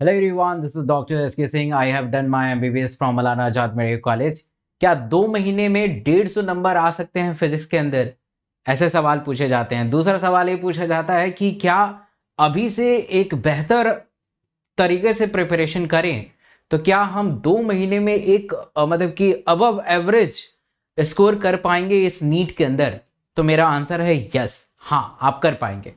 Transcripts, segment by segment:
Hello everyone this is doctor S K Singh I have done my MBBS from Maulana Azad medical college क्या दो महीने में डेढ़ सौ नंबर आ सकते हैं फिजिक्स के अंदर ऐसे सवाल पूछे जाते हैं दूसरा सवाल ये पूछा जाता है कि क्या अभी से एक बेहतर तरीके से प्रिपरेशन करें तो क्या हम दो महीने में एक मतलब कि अबव एवरेज स्कोर कर पाएंगे इस नीट के अंदर तो मेरा आंसर है यस हाँ आप कर पाएंगे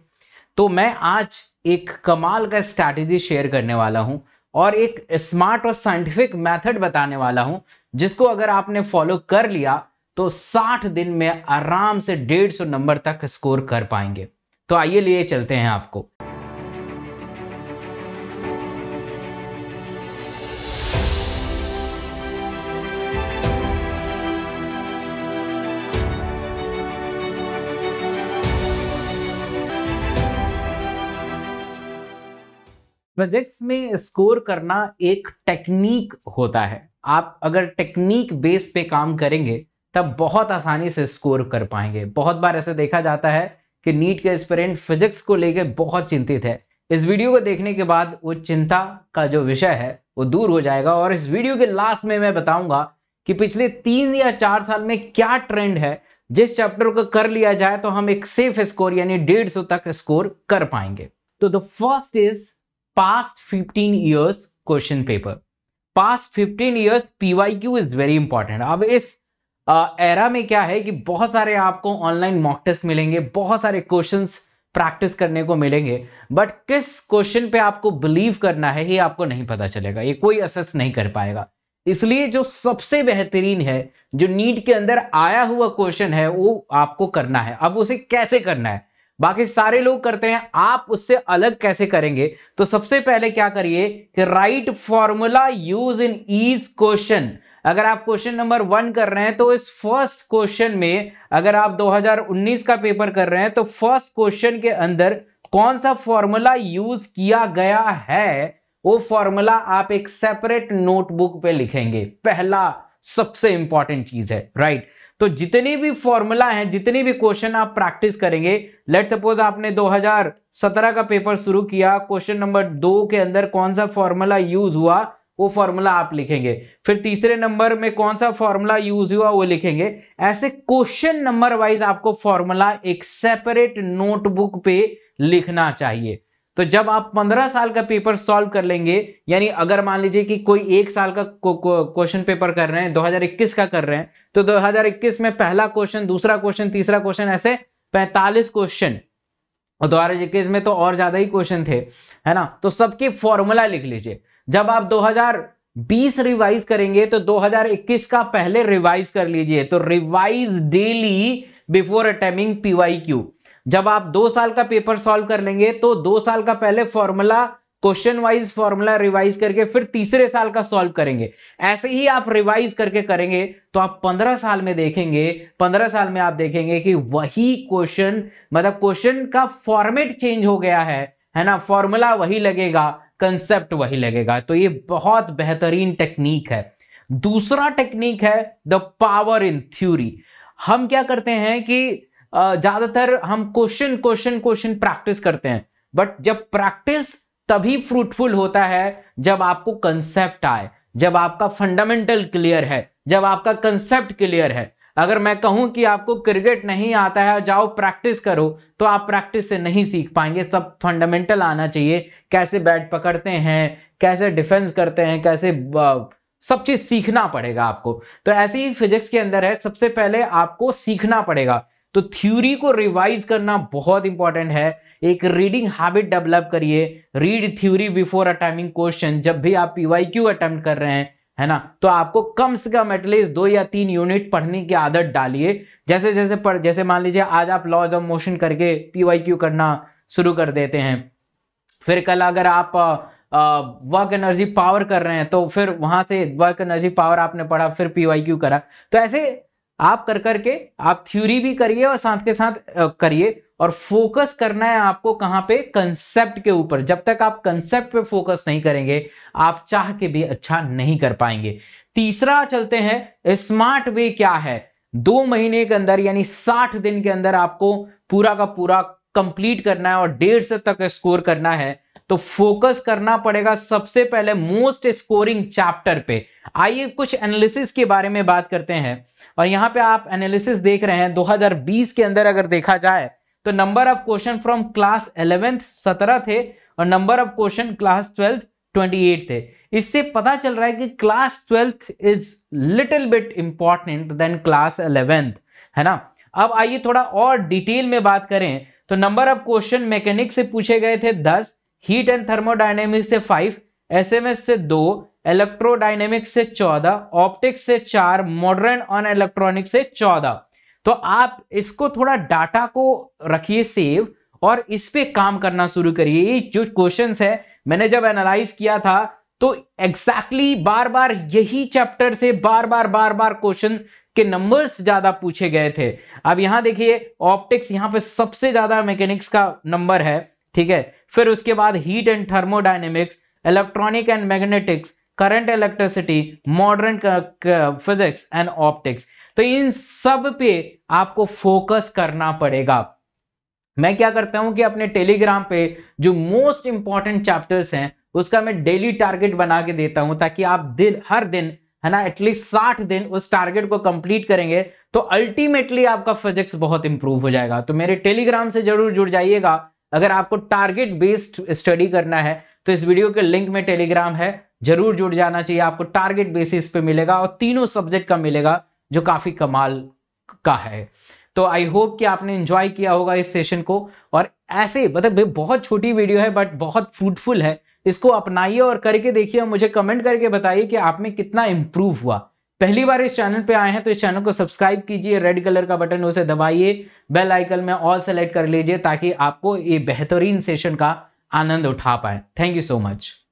तो मैं आज एक कमाल का स्ट्रैटेजी शेयर करने वाला हूं और एक स्मार्ट और साइंटिफिक मेथड बताने वाला हूं जिसको अगर आपने फॉलो कर लिया तो 60 दिन में आराम से 150 नंबर तक स्कोर कर पाएंगे तो आइए लिए चलते हैं आपको प्रोजेक्ट्स में स्कोर करना एक टेक्निक होता है आप अगर टेक्निक बेस पे काम करेंगे तब बहुत आसानी से स्कोर कर पाएंगे बहुत बार ऐसे देखा जाता है कि नीट के स्पेरेंट फिजिक्स को लेकर बहुत चिंतित है इस वीडियो को देखने के बाद वो चिंता का जो विषय है वो दूर हो जाएगा और इस वीडियो के लास्ट में मैं बताऊंगा कि पिछले तीन या चार साल में क्या ट्रेंड है जिस चैप्टर को कर लिया जाए तो हम एक सेफ स्कोर यानी डेढ़ सौ तक स्कोर कर पाएंगे तो the first is past 15 years question paper past 15 years pyq is very important अब इस एरा uh, में क्या है कि बहुत सारे आपको ऑनलाइन मॉक टेस्ट मिलेंगे बहुत सारे क्वेश्चन प्रैक्टिस करने को मिलेंगे बट किस क्वेश्चन पे आपको बिलीव करना है ये आपको नहीं पता चलेगा ये कोई असेस नहीं कर पाएगा इसलिए जो सबसे बेहतरीन है जो नीट के अंदर आया हुआ क्वेश्चन है वो आपको करना है अब उसे कैसे करना है बाकी सारे लोग करते हैं आप उससे अलग कैसे करेंगे तो सबसे पहले क्या करिए कि right formula use in each question अगर आप क्वेश्चन नंबर वन कर रहे हैं तो इस फर्स्ट क्वेश्चन में अगर आप 2019 का पेपर कर रहे हैं तो फर्स्ट क्वेश्चन के अंदर कौन सा फॉर्मूला यूज किया गया है वो फॉर्मूला आप एक सेपरेट नोटबुक पे लिखेंगे पहला सबसे इंपॉर्टेंट चीज है राइट right? तो जितनी भी फॉर्मूला है जितनी भी क्वेश्चन आप प्रैक्टिस करेंगे लेट सपोज आपने 2017 का पेपर शुरू किया क्वेश्चन नंबर दो के अंदर कौन सा फॉर्मूला यूज हुआ वो फॉर्मूला आप लिखेंगे फिर तीसरे नंबर में कौन सा फॉर्मूला यूज हुआ वो लिखेंगे ऐसे क्वेश्चन नंबर वाइज आपको फॉर्मूला एक सेपरेट नोटबुक पे लिखना चाहिए तो जब आप 15 साल का पेपर सॉल्व कर लेंगे यानी अगर मान लीजिए कि कोई एक साल का क्वेश्चन पेपर कर रहे हैं 2021 का कर रहे हैं तो 2021 में पहला क्वेश्चन दूसरा क्वेश्चन तीसरा क्वेश्चन ऐसे 45 क्वेश्चन और दो हजार में तो और ज्यादा ही क्वेश्चन थे है ना तो सबके फॉर्मूला लिख लीजिए जब आप 2020 रिवाइज करेंगे तो 2021 का पहले रिवाइज कर लीजिए तो revise daily before attempting PY Q जब आप दो साल का पेपर सॉल्व कर लेंगे तो दो साल का पहले formula question wise formula revise करके फिर तीसरे साल का सॉल्व करेंगे ऐसे ही आप रिवाइज करके करेंगे तो आप पंद्रह साल में देखेंगे पंद्रह साल में आप देखेंगे कि वही क्वेश्चन मतलब क्वेश्चन का फॉर्मेट चेंज हो गया है है ना फॉर्मूला वही लगेगा कंसेप्ट वही लगेगा तो ये बहुत बेहतरीन टेक्निक है दूसरा टेक्निक है द पावर इन थ्यूरी हम क्या करते हैं कि ज्यादातर हम क्वेश्चन क्वेश्चन क्वेश्चन प्रैक्टिस करते हैं बट जब प्रैक्टिस तभी फ्रूटफुल होता है जब आपको कंसेप्ट आए जब आपका फंडामेंटल क्लियर है जब आपका कंसेप्ट क्लियर है अगर मैं कहूं कि आपको क्रिकेट नहीं आता है जाओ प्रैक्टिस करो तो आप प्रैक्टिस से नहीं सीख पाएंगे सब फंडामेंटल आना चाहिए कैसे बैट पकड़ते हैं कैसे डिफेंस करते हैं कैसे सब चीज सीखना पड़ेगा आपको तो ऐसे ही फिजिक्स के अंदर है सबसे पहले आपको सीखना पड़ेगा तो थ्योरी को रिवाइज करना बहुत इंपॉर्टेंट है एक रीडिंग हैबिट डेवलप करिए read theory before attempting question जब भी आप पीवाई क्यू अटेम्प्ट कर रहे हैं है ना तो आपको कम से कम एटलीस्ट दो या तीन यूनिट पढ़ने की आदत डालिए जैसे जैसे पढ़ जैसे मान लीजिए आज आप लॉज ऑफ मोशन करके पीवाई क्यू करना शुरू कर देते हैं फिर कल अगर आप वर्क एनर्जी पावर कर रहे हैं तो फिर वहां से वर्क एनर्जी पावर आपने पढ़ा फिर पीवाई क्यू करा तो ऐसे आप कर करके आप थ्योरी भी करिए और साथ के साथ करिए और फोकस करना है आपको कहां पे कंसेप्ट के ऊपर जब तक आप कंसेप्ट पे फोकस नहीं करेंगे आप चाह के भी अच्छा नहीं कर पाएंगे तीसरा चलते हैं स्मार्ट वे क्या है दो महीने के अंदर यानी साठ दिन के अंदर आपको पूरा का पूरा कंप्लीट करना है और डेढ़ सौ तक स्कोर करना है तो फोकस करना पड़ेगा सबसे पहले मोस्ट स्कोरिंग चैप्टर पे आइए कुछ एनालिसिस के बारे में बात करते हैं और यहां पे आप एनालिसिस देख रहे हैं 2020 के अंदर अगर देखा जाए तो number of question from class eleventh सत्रह थे और number of question class twelfth eight थे इससे पता चल रहा है कि class twelfth is little bit important than class eleventh है ना अब आइए थोड़ा और डिटेल में बात करें तो नंबर ऑफ क्वेश्चन मैकेनिक से पूछे गए थे दस हीट एंड थर्मोडाइनेमिक्स से फाइव एसएमएस से दो इलेक्ट्रोडाइनेमिक्स से चौदह ऑप्टिक्स से चार मॉडर्न ऑन इलेक्ट्रॉनिक से चौदह तो आप इसको थोड़ा डाटा को रखिए सेव और इस पर काम करना शुरू करिए जो क्वेश्चन है मैंने जब एनालाइज किया था तो एग्जैक्टली exactly बार बार यही चैप्टर से बार बार बार बार क्वेश्चन के नंबर्स ज्यादा पूछे गए थे अब यहां देखिए ऑप्टिक्स यहां पे सबसे ज्यादा मैकेनिक्स का नंबर है ठीक है फिर उसके बाद heat and thermodynamics electronic and magnetics current electricity modern physics and optics तो इन सब पे आपको फोकस करना पड़ेगा मैं क्या करता हूं कि अपने टेलीग्राम पे जो मोस्ट इंपॉर्टेंट चैप्टर्स हैं उसका मैं डेली टारगेट बना के देता हूं ताकि आप दिन हर दिन है ना एटलीस्ट साठ दिन उस टारगेट को कंप्लीट करेंगे तो अल्टीमेटली आपका फिजिक्स बहुत इंप्रूव हो जाएगा तो मेरे टेलीग्राम से जरूर जुड़ जाइएगा अगर आपको टारगेट बेस्ड स्टडी करना है तो इस वीडियो के लिंक में टेलीग्राम है जरूर जुड़ जाना चाहिए आपको टारगेट बेसिस पे मिलेगा और तीनों सब्जेक्ट का मिलेगा जो काफी कमाल का है तो आई होप कि आपने इंजॉय किया होगा इस सेशन को और ऐसे मतलब बहुत छोटी वीडियो है बट बहुत फ्रूटफुल है इसको अपनाइए और करके देखिए मुझे कमेंट करके बताइए कि आप में कितना इंप्रूव हुआ पहली बार इस चैनल पे आए हैं तो इस चैनल को सब्सक्राइब कीजिए रेड कलर का बटन उसे दबाइए बेल आइकन में ऑल सेलेक्ट कर लीजिए ताकि आपको ये बेहतरीन सेशन का आनंद उठा पाए थैंक यू सो मच